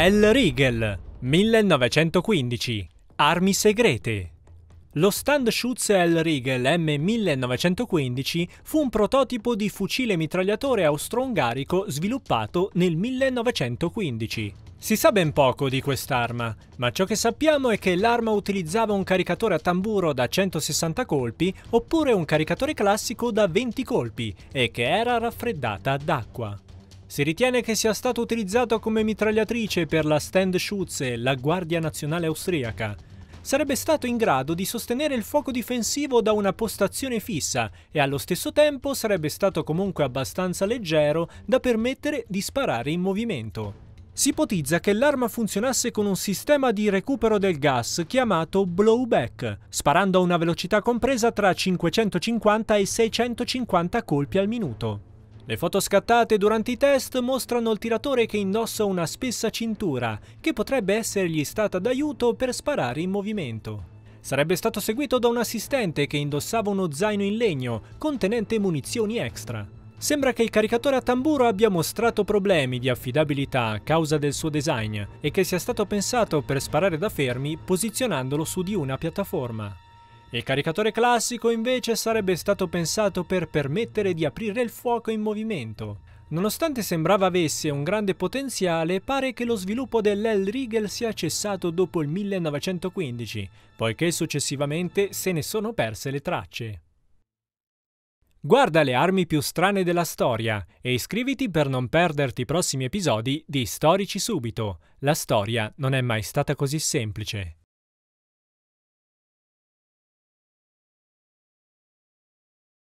El Riegel, 1915, Armi segrete. Lo Standschutz El Riegel M1915 fu un prototipo di fucile mitragliatore austro-ungarico sviluppato nel 1915. Si sa ben poco di quest'arma, ma ciò che sappiamo è che l'arma utilizzava un caricatore a tamburo da 160 colpi oppure un caricatore classico da 20 colpi e che era raffreddata ad acqua. Si ritiene che sia stato utilizzato come mitragliatrice per la Standschutze, la Guardia Nazionale Austriaca. Sarebbe stato in grado di sostenere il fuoco difensivo da una postazione fissa e allo stesso tempo sarebbe stato comunque abbastanza leggero da permettere di sparare in movimento. Si ipotizza che l'arma funzionasse con un sistema di recupero del gas chiamato blowback, sparando a una velocità compresa tra 550 e 650 colpi al minuto. Le foto scattate durante i test mostrano il tiratore che indossa una spessa cintura, che potrebbe essergli stata d'aiuto per sparare in movimento. Sarebbe stato seguito da un assistente che indossava uno zaino in legno, contenente munizioni extra. Sembra che il caricatore a tamburo abbia mostrato problemi di affidabilità a causa del suo design e che sia stato pensato per sparare da fermi posizionandolo su di una piattaforma. Il caricatore classico invece sarebbe stato pensato per permettere di aprire il fuoco in movimento. Nonostante sembrava avesse un grande potenziale, pare che lo sviluppo dell'Hellriegel sia cessato dopo il 1915, poiché successivamente se ne sono perse le tracce. Guarda le armi più strane della storia e iscriviti per non perderti i prossimi episodi di Storici Subito. La storia non è mai stata così semplice.